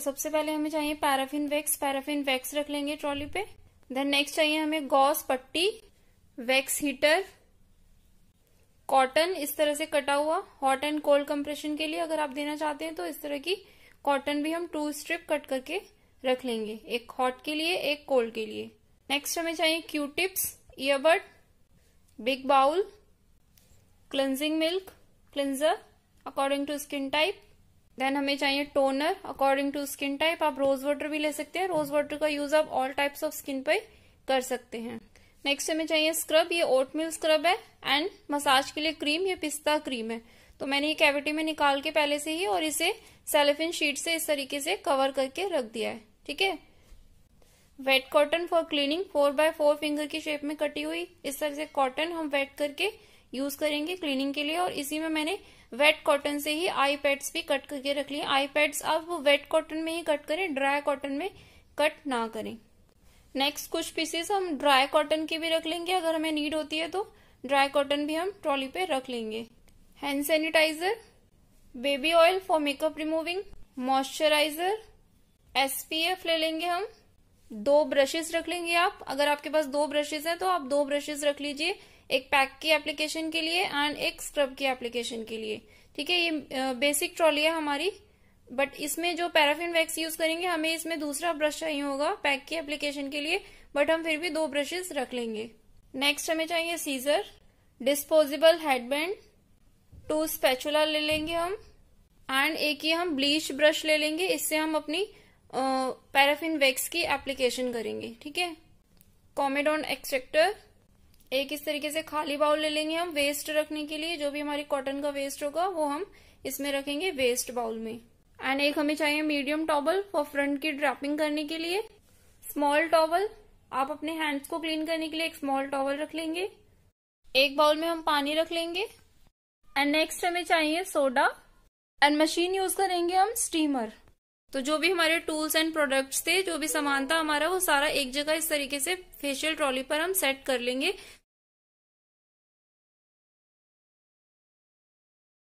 सबसे पहले हमें चाहिए पैराफिन वैक्स पैराफिन वैक्स रख लेंगे ट्रॉली पे देन नेक्स्ट चाहिए हमें गॉस पट्टी वैक्स हीटर कॉटन इस तरह से कटा हुआ हॉट एंड कोल्ड कंप्रेशन के लिए अगर आप देना चाहते हैं तो इस तरह की कॉटन भी हम टू स्ट्रिप कट करके रख लेंगे एक हॉट के लिए एक कोल्ड के लिए नेक्स्ट हमें चाहिए Q tips earbud big bowl cleansing milk cleanser according to skin type then हमें चाहिए toner according to skin type आप रोज वाटर भी ले सकते हैं रोज वाटर का यूज आप ऑल टाइप्स ऑफ स्किन पर कर सकते हैं नेक्स्ट हमें चाहिए स्क्रब ये ओटमिल स्क्रब है एंड मसाज के लिए क्रीम ये पिस्ता क्रीम है तो मैंने ये कैविटी में निकाल के पहले से ही और इसे सेलेफिन शीट से इस तरीके से कवर करके रख दिया है ठीक है wet cotton for cleaning four by four finger की शेप में कटी हुई इस तरह से कॉटन हम वेट करके यूज करेंगे क्लीनिंग के लिए और इसी में मैंने वेट कॉटन से ही आई पैड्स भी कट करके रख लिए आई पैड्स आप वेट कॉटन में ही कट करें ड्राई कॉटन में कट ना करें नेक्स्ट कुछ पीसेस हम ड्राई कॉटन के भी रख लेंगे अगर हमें नीड होती है तो ड्राई कॉटन भी हम ट्रॉली पे रख लेंगे hand sanitiser baby oil for makeup removing moisturiser SPF ले लेंगे हम दो ब्रशेस रख लेंगे आप अगर आपके पास दो ब्रशेस हैं तो आप दो ब्रशेस रख लीजिए एक पैक की एप्लीकेशन के लिए एंड एक स्क्रब की एप्लीकेशन के लिए ठीक है ये बेसिक ट्रॉली है हमारी बट इसमें जो पैराफिन वैक्स यूज करेंगे हमें इसमें दूसरा ब्रश चाहिए होगा पैक की एप्लीकेशन के लिए बट हम फिर भी दो ब्रशेस रख लेंगे नेक्स्ट हमें चाहिए scissor disposable headband two spatula ले लेंगे हम एंड एक ही हम ब्लीच ब्रश ले लेंगे इससे हम अपनी पैराफिन वैक्स की एप्लीकेशन करेंगे ठीक है कॉमेडॉन एक्सट्रेक्टर एक इस तरीके से खाली बाउल ले लेंगे हम वेस्ट रखने के लिए जो भी हमारी कॉटन का वेस्ट होगा वो हम इसमें रखेंगे वेस्ट बाउल में एंड एक हमें चाहिए मीडियम टॉवल फॉर फ्रंट की ड्रैपिंग करने के लिए स्मॉल टॉवल आप अपने हैंड्स को क्लीन करने के लिए एक स्मॉल टॉवल रख लेंगे एक बाउल में हम पानी रख लेंगे एंड नेक्स्ट हमें चाहिए सोडा एंड मशीन यूज करेंगे हम स्टीमर तो जो भी हमारे टूल्स एंड प्रोडक्ट्स थे जो भी सामान था हमारा वो सारा एक जगह इस तरीके से फेशियल ट्रॉली पर हम सेट कर लेंगे